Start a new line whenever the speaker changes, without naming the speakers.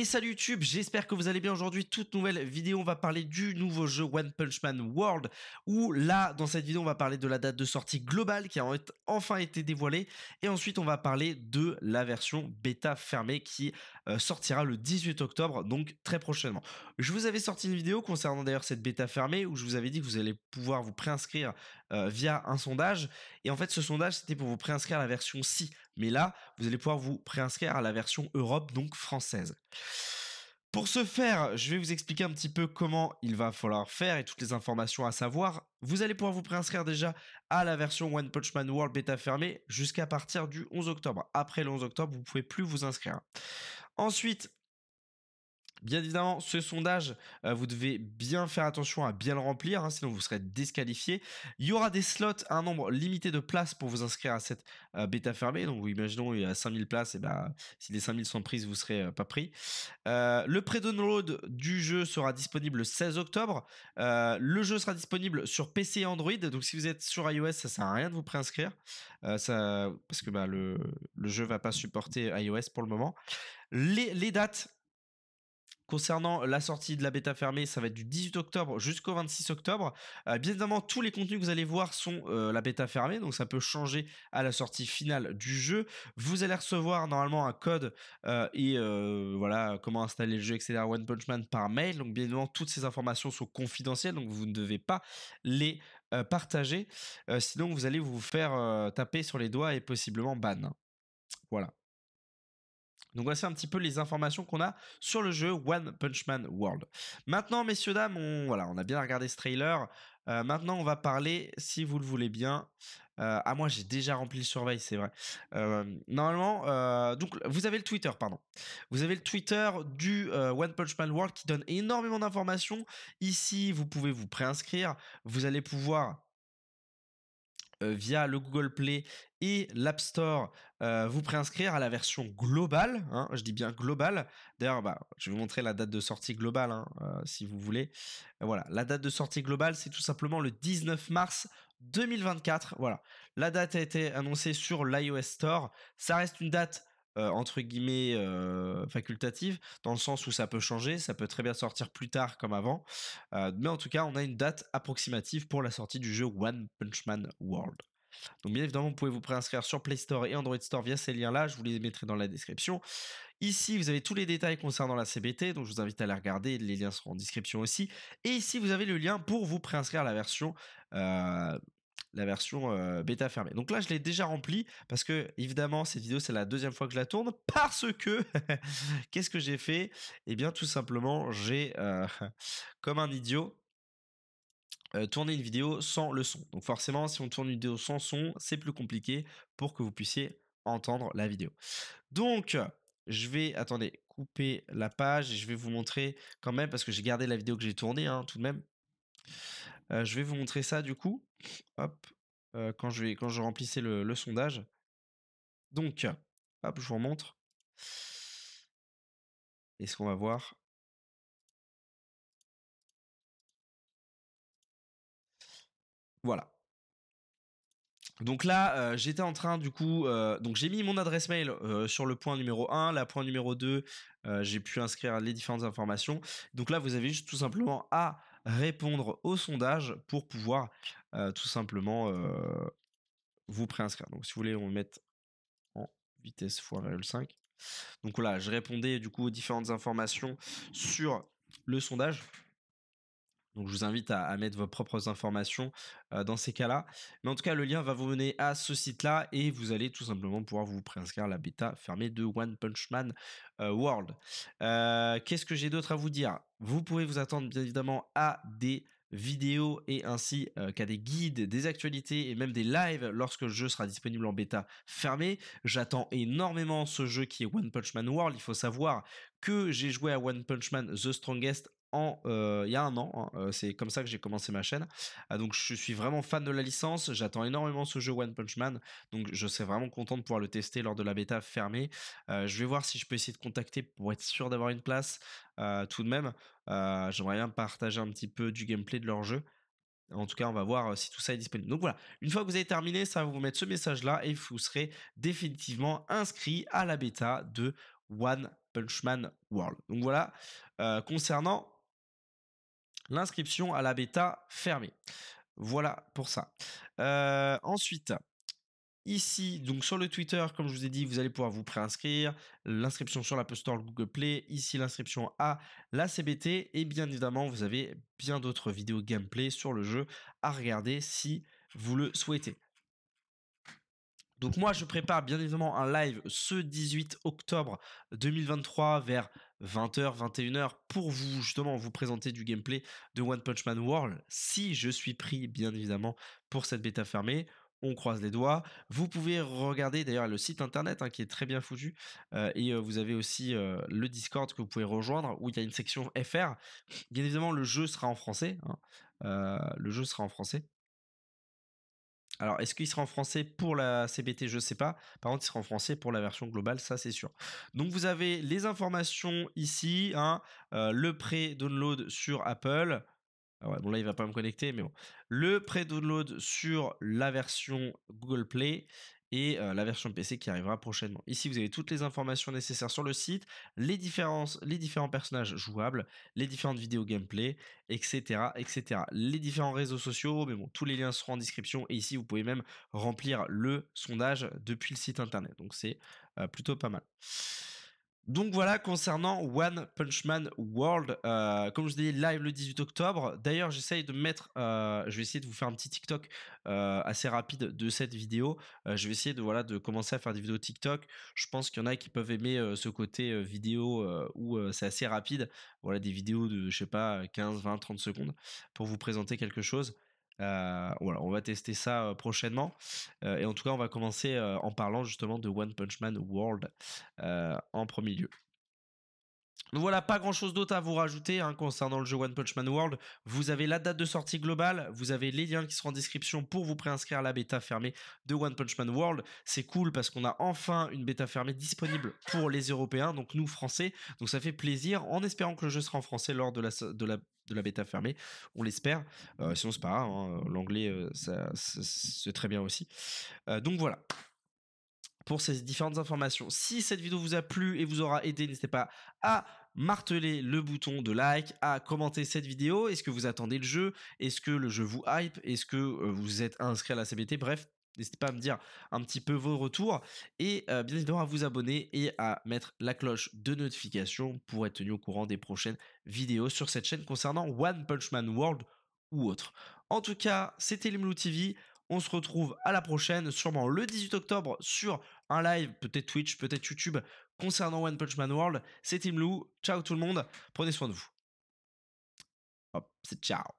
Et salut YouTube, j'espère que vous allez bien aujourd'hui. Toute nouvelle vidéo, on va parler du nouveau jeu One Punch Man World, où là, dans cette vidéo, on va parler de la date de sortie globale qui a enfin été dévoilée. Et ensuite, on va parler de la version bêta fermée qui euh, sortira le 18 octobre, donc très prochainement. Je vous avais sorti une vidéo concernant d'ailleurs cette bêta fermée, où je vous avais dit que vous allez pouvoir vous préinscrire euh, via un sondage. Et en fait, ce sondage, c'était pour vous préinscrire à la version si. Mais là, vous allez pouvoir vous préinscrire à la version Europe, donc française. Pour ce faire, je vais vous expliquer un petit peu comment il va falloir faire et toutes les informations à savoir. Vous allez pouvoir vous préinscrire déjà à la version One Punch Man World bêta fermée jusqu'à partir du 11 octobre. Après le 11 octobre, vous ne pouvez plus vous inscrire. Ensuite, Bien évidemment, ce sondage, euh, vous devez bien faire attention à bien le remplir, hein, sinon vous serez disqualifié. Il y aura des slots, un nombre limité de places pour vous inscrire à cette euh, bêta fermée. Donc, imaginons, il y a 5000 places, et ben, si les 5000 sont prises, vous serez euh, pas pris. le pré-download du jeu sera disponible le 16 octobre. le jeu sera disponible sur PC et Android. Donc, si vous êtes sur iOS, ça ne sert à rien de vous préinscrire, ça, parce que bah, le, jeu ne va pas supporter iOS pour le moment. les dates Concernant la sortie de la bêta fermée, ça va être du 18 octobre jusqu'au 26 octobre. Euh, bien évidemment, tous les contenus que vous allez voir sont euh, la bêta fermée, donc ça peut changer à la sortie finale du jeu. Vous allez recevoir normalement un code euh, et voilà comment installer le jeu, etc. One Punch Man par mail. Donc bien évidemment, toutes ces informations sont confidentielles, donc vous ne devez pas les partager. sinon, vous allez vous faire taper sur les doigts et possiblement ban. Voilà. Donc voici un petit peu les informations qu'on a sur le jeu One Punch Man World. Maintenant, messieurs, dames, on, voilà, on a bien regardé ce trailer. Euh, maintenant, on va parler, si vous le voulez bien. Euh, ah, moi, j'ai déjà rempli le surveil, c'est vrai. Euh, normalement, donc, vous avez le Twitter, pardon. Vous avez le Twitter du One Punch Man World qui donne énormément d'informations. Ici, vous pouvez vous préinscrire. Vous allez pouvoir via le Google Play et l'App Store euh, vous préinscrire à la version globale. Hein, je dis bien globale. D'ailleurs, bah, je vais vous montrer la date de sortie globale hein, euh, si vous voulez. voilà, la date de sortie globale, c'est tout simplement le 19 mars 2024. Voilà, la date a été annoncée sur l'iOS Store. Ça reste une date euh, entre guillemets facultative, dans le sens où ça peut changer, ça peut très bien sortir plus tard comme avant, mais en tout cas on a une date approximative pour la sortie du jeu One Punch Man World. Donc bien évidemment, vous pouvez vous préinscrire sur Play Store et Android Store via ces liens-là. Je vous les mettrai dans la description. Ici, vous avez tous les détails concernant la CBT, donc je vous invite à les regarder. Les liens seront en description aussi. Et ici, vous avez le lien pour vous préinscrire à la version. Euh, la version euh, bêta fermée. Donc là, je l'ai déjà rempli parce que, évidemment, cette vidéo, c'est la deuxième fois que je la tourne parce que, qu'est-ce que j'ai fait Eh bien, tout simplement, j'ai, euh, comme un idiot, euh, tourner une vidéo sans le son. Donc forcément, si on tourne une vidéo sans son, c'est plus compliqué pour que vous puissiez entendre la vidéo. Donc, je vais, attendez, couper la page et je vais vous montrer quand même, parce que j'ai gardé la vidéo que j'ai tournée hein, tout de même. Euh, je vais vous montrer ça du coup. Hop, euh, quand, je vais, quand je remplissais le, sondage. Donc, hop, je vous remontre. est ce qu'on va voir Voilà. Donc là, euh, j'étais en train du coup, euh, donc j'ai mis mon adresse mail euh, sur le point numéro 1, la point numéro 2, j'ai pu inscrire les différentes informations. Donc là, vous avez juste tout simplement à répondre au sondage pour pouvoir tout simplement vous préinscrire. Donc si vous voulez, on va mettre en vitesse x5. Donc voilà, je répondais du coup aux différentes informations sur le sondage. Donc je vous invite à, mettre vos propres informations dans ces cas-là. Mais en tout cas, le lien va vous mener à ce site-là et vous allez tout simplement pouvoir vous préinscrire à la bêta fermée de One Punch Man World. Qu'est-ce que j'ai d'autre à vous dire Vous pouvez vous attendre bien évidemment à des vidéos et ainsi qu'à des guides, des actualités et même des lives lorsque le jeu sera disponible en bêta fermée. J'attends énormément ce jeu qui est One Punch Man World. Il faut savoir que j'ai joué à One Punch Man The Strongest en, euh, il y a un an. Hein, euh, c'est comme ça que j'ai commencé ma chaîne. Ah, donc je suis vraiment fan de la licence. J'attends énormément ce jeu One Punch Man. Donc je serais vraiment content de pouvoir le tester lors de la bêta fermée. Euh, je vais voir si je peux essayer de contacter pour être sûr d'avoir une place. tout de même, j'aimerais bien partager un petit peu du gameplay de leur jeu. En tout cas, on va voir si tout ça est disponible. Donc voilà, une fois que vous avez terminé, ça va vous mettre ce message-là et vous serez définitivement inscrit à la bêta de One Punch Man World. Donc voilà, concernant l'inscription à la bêta fermée. Voilà pour ça. Euh, ensuite, ici, donc sur le Twitter, comme je vous ai dit, vous allez pouvoir vous préinscrire. L'inscription sur l'Apple Store, Google Play. Ici, l'inscription à la CBT. Et bien évidemment, vous avez bien d'autres vidéos gameplay sur le jeu à regarder si vous le souhaitez. Donc moi, je prépare bien évidemment un live ce 18 octobre 2023 vers 20h, 21h pour vous justement vous présenter du gameplay de One Punch Man World. Si je suis pris bien évidemment pour cette bêta fermée, on croise les doigts. Vous pouvez regarder d'ailleurs le site internet hein, qui est très bien foutu. Euh, et euh, vous avez aussi euh, le Discord que vous pouvez rejoindre où il y a une section FR. Bien évidemment, le jeu sera en français. Hein, le jeu sera en français. Alors, est-ce qu'il sera en français pour la CBT Je ne sais pas. Par contre, il sera en français pour la version globale, ça c'est sûr. Donc, vous avez les informations ici, hein, euh, le pré-download sur Apple. Ah ouais, bon, là, il ne va pas me connecter, mais bon. Le pré-download sur la version Google Play et la version PC qui arrivera prochainement. Ici, vous avez toutes les informations nécessaires sur le site, les, différences, les différents personnages jouables, les différentes vidéos gameplay, etc., etc. Les différents réseaux sociaux, mais bon, tous les liens seront en description et ici, vous pouvez même remplir le sondage depuis le site internet. Donc, c'est plutôt pas mal. Donc voilà, concernant One Punch Man World, euh, comme je dis, live le 18 octobre. D'ailleurs, j'essaye de mettre, euh, je vais essayer de vous faire un petit TikTok euh, assez rapide de cette vidéo. je vais essayer de voilà de commencer à faire des vidéos TikTok. Je pense qu'il y en a qui peuvent aimer ce côté vidéo où c'est assez rapide. Voilà des vidéos de je sais pas 15, 20, 30 secondes pour vous présenter quelque chose voilà, euh, on va tester ça euh, prochainement. Euh, et en tout cas, on va commencer en parlant justement de One Punch Man World en premier lieu. Voilà, pas grand chose d'autre à vous rajouter hein, concernant le jeu One Punch Man World. Vous avez la date de sortie globale, vous avez les liens qui seront en description pour vous préinscrire à la bêta fermée de One Punch Man World. C'est cool parce qu'on a enfin une bêta fermée disponible pour les Européens, donc nous Français. Donc ça fait plaisir en espérant que le jeu sera en français lors de la, de la bêta fermée, on l'espère. Euh, sinon, c'est pas grave, hein, l'anglais, euh, c'est très bien aussi. Euh, donc voilà pour ces différentes informations. Si cette vidéo vous a plu et vous aura aidé, n'hésitez pas à marteler le bouton de like, à commenter cette vidéo. Est-ce que vous attendez le jeu Est-ce que le jeu vous hype Est-ce que euh, vous êtes inscrit à la CBT Bref, N'hésitez pas à me dire un petit peu vos retours et euh, bien évidemment à vous abonner et à mettre la cloche de notification pour être tenu au courant des prochaines vidéos sur cette chaîne concernant One Punch Man World ou autre. En tout cas, c'était Limlou TV. On se retrouve à la prochaine, sûrement le 18 octobre, sur un live, peut-être Twitch, peut-être YouTube, concernant One Punch Man World. C'est Tim Lou. Ciao tout le monde. Prenez soin de vous. Hop, c'est ciao.